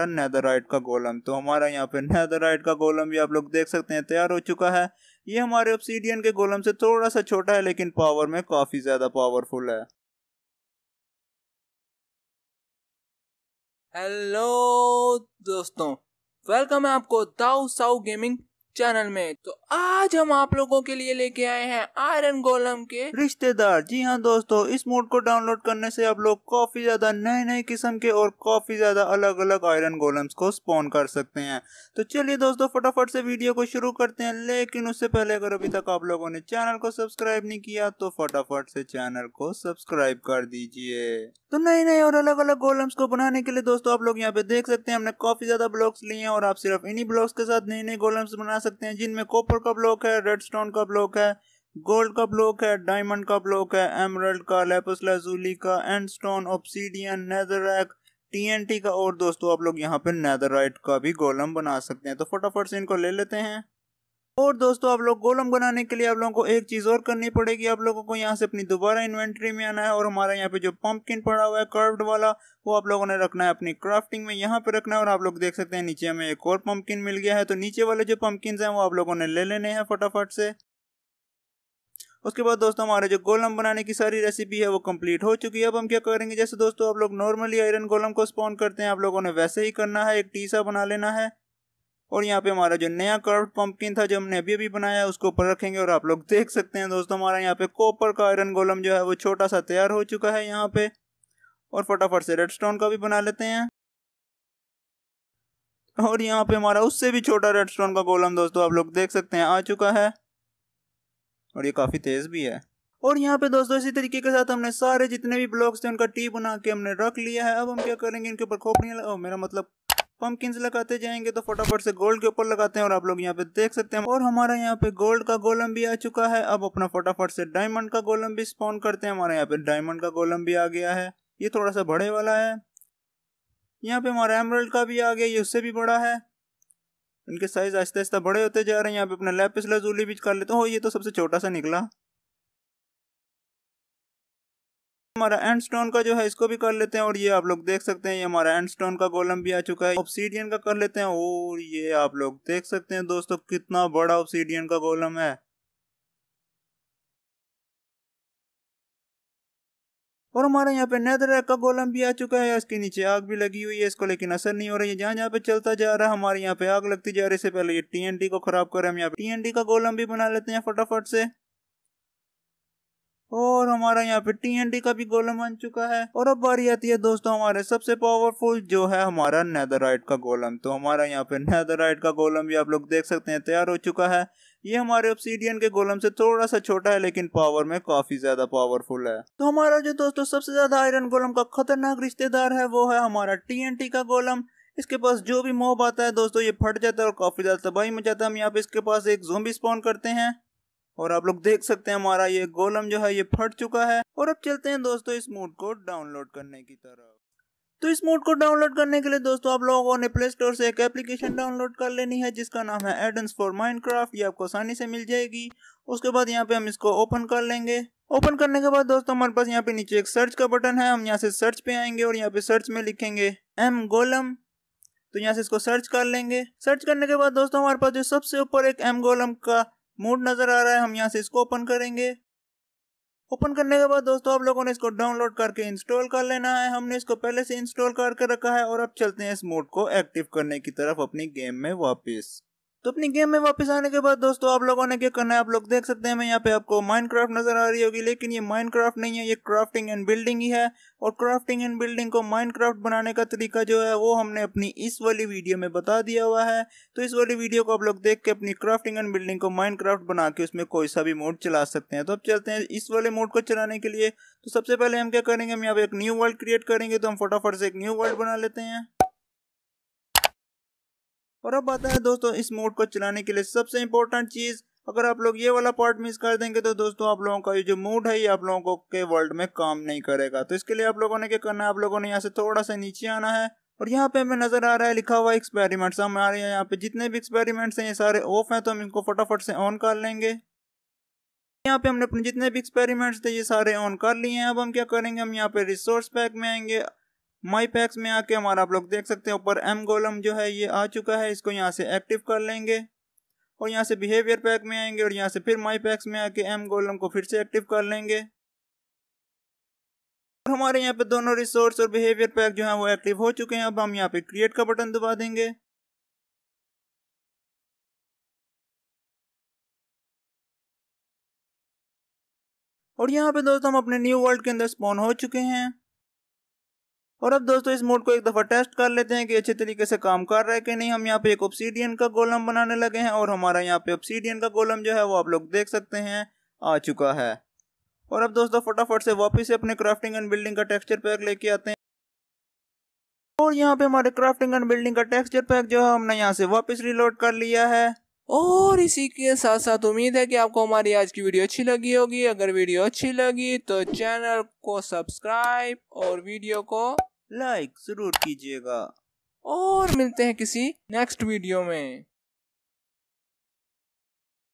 था नैदराइट का गोलम तो हमारा यहाँ पे नैदराइट का गोलम भी आप लोग देख सकते हैं तैयार हो चुका है ये हमारे ऑप्सीडियन के गोलम से थोड़ा सा छोटा है लेकिन पावर में काफ़ी ज़्यादा पावरफुल है हेलो दोस्तों वेलकम है आपको दाऊ साउ गेमिंग चैनल में तो आज हम आप लोगों के लिए लेके आए हैं आयरन गोलम के रिश्तेदार जी हाँ दोस्तों इस मोड को डाउनलोड करने से आप लोग काफी ज्यादा नए नए किस्म के और काफी ज्यादा अलग अलग आयरन गोलम्स को स्पॉन कर सकते हैं तो चलिए दोस्तों फटाफट से वीडियो को शुरू करते हैं लेकिन उससे पहले अगर अभी तक आप लोगों ने चैनल को सब्सक्राइब नहीं किया तो फटाफट से चैनल को सब्सक्राइब कर दीजिए तो नए नए और अलग अलग गोलम्स को बनाने के लिए दोस्तों आप लोग यहाँ पे देख सकते हैं हमने काफी ज्यादा ब्लॉग्स लिए हैं और आप सिर्फ इन्हीं ब्लॉग्स के साथ नए नए गोलम्स बना सकते हैं जिनमें कॉपर का ब्लॉक है रेडस्टोन का ब्लॉक है गोल्ड का ब्लॉक है डायमंड का ब्लॉक है एमरल्ड का लेपस लाजूली का एंडस्टोन ऑप्सीडियन नेदरैक टीएनटी का और दोस्तों आप लोग यहाँ पे नेदरराइट का भी गोलम बना सकते हैं तो फटाफट से इनको ले लेते हैं और दोस्तों आप लोग गोलम बनाने के लिए आप लोगों को एक चीज़ और करनी पड़ेगी आप लोगों को यहाँ से अपनी दोबारा इन्वेंट्री में आना है और हमारा यहाँ पे जो पंपकिन पड़ा हुआ है कर्व्ड वाला वो आप लोगों ने रखना है अपनी क्राफ्टिंग में यहाँ पे रखना है और आप लोग देख सकते हैं नीचे हमें एक और पंपकिन मिल गया है तो नीचे वाले जो पंपकिन है वो आप लोगों ने ले लेने हैं फटाफट से उसके बाद दोस्तों हमारे जो गोलम बनाने की सारी रेसिपी है वो कंप्लीट हो चुकी है अब हम क्या करेंगे जैसे दोस्तों आप लोग नॉर्मली आयरन गोलम को स्पॉन करते हैं आप लोगों ने वैसे ही करना है एक टीसा बना लेना है और यहाँ पे हमारा जो नया कर्व पंपकिन था जो हमने अभी अभी बनाया उसको ऊपर रखेंगे और आप लोग देख सकते हैं दोस्तों हमारा यहाँ पे कॉपर का आयरन गोलम जो है वो छोटा सा तैयार हो चुका है यहाँ पे और फटाफट से रेडस्टोन का भी बना लेते हैं और यहाँ पे हमारा उससे भी छोटा रेडस्टोन का गोलम दोस्तों आप लोग देख सकते हैं आ चुका है और ये काफ़ी तेज़ भी है और यहाँ पे दोस्तों इसी तरीके के साथ हमने सारे जितने भी ब्लॉक्स थे उनका टी बना के हमने रख लिया है अब हम क्या करेंगे इनके ऊपर खोपड़ियाँ लगा मेरा मतलब पंपकिन लगाते जाएंगे तो फटाफट से गोल्ड के ऊपर लगाते हैं और आप लोग यहाँ पे देख सकते हैं और हमारा यहाँ पे गोल्ड का गोलम भी आ चुका है अब अपना फटाफट से डायमंड का गोलम भी स्पॉन करते हैं हमारे यहाँ पे डायमंड का गोलम भी आ गया है ये थोड़ा सा बड़े वाला है यहाँ पे हमारा एमरल्ड का भी आ गया ये उससे भी बड़ा है इनके साइज आहिस्ता आहिस्ता बड़े होते जा रहे हैं यहाँ पे अपना लेपिस लजूली भी कर लेते हो ये तो सबसे छोटा सा निकला हमारा एंड स्टोन का जो है इसको भी कर लेते हैं और ये आप लोग देख सकते हैं ये हमारा एंड स्टोन का गोलम भी आ चुका है ऑप्सीडियन का कर लेते हैं और ये आप लोग देख सकते हैं दोस्तों कितना बड़ा ऑप्सीडियन का गोलम है और हमारे यहाँ पे नैदरैक का गोलम भी आ चुका है इसके नीचे आग भी लगी हुई है इसको लेकिन असर नहीं हो रही है जहाँ जहाँ पे चलता जा रहा है हमारे यहाँ पे आग लगती जा रही है इससे पहले ये टीएनडी को खराब कर हम यहाँ पे टीएनडी का गोलम भी बना लेते हैं फटाफट से और हमारा यहाँ पे टीएनडी का भी गोलम बन चुका है और अब बारी आती है दोस्तों हमारे सबसे पावरफुल जो है हमारा नेदरराइट का गोलम तो हमारा यहाँ पे नेदरराइट का गोलम भी आप लोग देख सकते हैं तैयार हो चुका है ये हमारे ऑप्सीडियन के गोलम से थोड़ा सा छोटा है लेकिन पावर में काफी ज्यादा पावरफुल है तो हमारा जो दोस्तों सबसे ज्यादा आयरन गोलम का खतरनाक रिश्तेदार है वो है हमारा टी का गोलम इसके पास जो भी मोब आता है दोस्तों ये फट जाता है और काफी ज्यादा तबाही मचाता है हम यहाँ पे इसके पास एक जोम्बी स्पॉन करते हैं और आप लोग देख सकते हैं हमारा ये गोलम जो है ये फट चुका है और अब चलते हैं दोस्तों इस मूड को डाउनलोड करने की तरफ तो इस मूड को डाउनलोड करने के लिए दोस्तों आप लोगों ने प्ले स्टोर से एक एप्लीकेशन डाउनलोड कर लेनी है जिसका नाम है एडन्स फॉर माइनक्राफ्ट ये आपको आसानी से मिल जाएगी उसके बाद यहाँ पे हम इसको ओपन कर लेंगे ओपन करने के बाद दोस्तों हमारे पास यहाँ पे नीचे एक सर्च का बटन है हम यहाँ से सर्च पे आएंगे और यहाँ पे सर्च में लिखेंगे एम गोलम तो यहाँ से इसको सर्च कर लेंगे सर्च करने के बाद दोस्तों हमारे पास जो सबसे ऊपर एक एम गोलम का मोड नज़र आ रहा है हम यहाँ से इसको ओपन करेंगे ओपन करने के बाद दोस्तों आप लोगों ने इसको डाउनलोड करके इंस्टॉल कर लेना है हमने इसको पहले से इंस्टॉल करके रखा है और अब चलते हैं इस मोड को एक्टिव करने की तरफ अपनी गेम में वापस तो अपनी गेम में वापस आने के बाद दोस्तों आप लोगों ने क्या करना है आप लोग देख सकते हैं मैं यहाँ पे आपको माइनक्राफ्ट नजर आ रही होगी लेकिन ये माइनक्राफ्ट नहीं है ये क्राफ्टिंग एंड बिल्डिंग ही है और क्राफ्टिंग एंड बिल्डिंग को माइनक्राफ्ट बनाने का तरीका जो है वो हमने अपनी इस वाली वीडियो में बता दिया हुआ है तो इस वाली वीडियो को आप लोग देख के अपनी क्राफ्टिंग एंड बिल्डिंग को माइनक्राफ्ट बना के उसमें कोई सा भी मोड चला सकते हैं तो अब चलते हैं इस वाले मोड को चलाने के लिए तो सबसे पहले हम क्या करेंगे हम यहाँ पे एक न्यू वर्ल्ड क्रिएट करेंगे तो हम फटाफट से एक न्यू वर्ल्ड बना लेते हैं और अब आता है दोस्तों इस मोड को चलाने के लिए सबसे इम्पोर्टेंट चीज़ अगर आप लोग ये वाला पार्ट मिस कर देंगे तो दोस्तों आप लोगों का ये जो मूड है ये आप लोगों को के वर्ल्ड में काम नहीं करेगा तो इसके लिए आप लोगों ने क्या करना है आप लोगों ने यहाँ से थोड़ा सा नीचे आना है और यहाँ पे हमें नजर आ रहा है लिखा हुआ एक्सपेरिमेंट हमारे यहाँ पे जितने भी एक्सपेरिमेंट्स हैं ये सारे ऑफ हैं तो हम इनको फटाफट से ऑन कर लेंगे यहाँ पे हमने अपने जितने भी एक्सपेरिमेंट्स थे ये सारे ऑन कर लिए हैं अब हम क्या करेंगे हम यहाँ पे रिसोर्स पैक में आएंगे माई पैक्स में आके हमारा आप लोग देख सकते हैं ऊपर एम गोलम जो है ये आ चुका है इसको यहाँ से एक्टिव कर लेंगे और यहाँ से बिहेवियर पैक में आएंगे और यहाँ से फिर माई पैक्स में आके एम गोलम को फिर से एक्टिव कर लेंगे और हमारे यहाँ पे दोनों रिसोर्स और बिहेवियर पैक जो है वो एक्टिव हो चुके हैं अब हम यहाँ पे क्रिएट का बटन दबा देंगे और यहाँ पे दोस्तों हम अपने न्यू वर्ल्ड के अंदर स्पॉन हो चुके हैं और अब दोस्तों इस मोड को एक दफ़ा टेस्ट कर लेते हैं कि अच्छे तरीके से काम कर रहा है कि नहीं हम यहाँ पे एक ऑप्सीडियन का गोलम बनाने लगे हैं और हमारा यहाँ पे ऑप्सीडियन का गोलम जो है वो आप लोग देख सकते हैं आ चुका है और अब दोस्तों फटाफट से वापिस से अपने क्राफ्टिंग एंड बिल्डिंग का टेक्सचर पैक लेके आते हैं और यहाँ पे हमारे क्राफ्टिंग एंड बिल्डिंग का टेक्सचर पैक जो है हमने यहाँ से वापस रिलोड कर लिया है और इसी के साथ साथ उम्मीद है कि आपको हमारी आज की वीडियो अच्छी लगी होगी अगर वीडियो अच्छी लगी तो चैनल को सब्सक्राइब और वीडियो को लाइक जरूर कीजिएगा और मिलते हैं किसी नेक्स्ट वीडियो में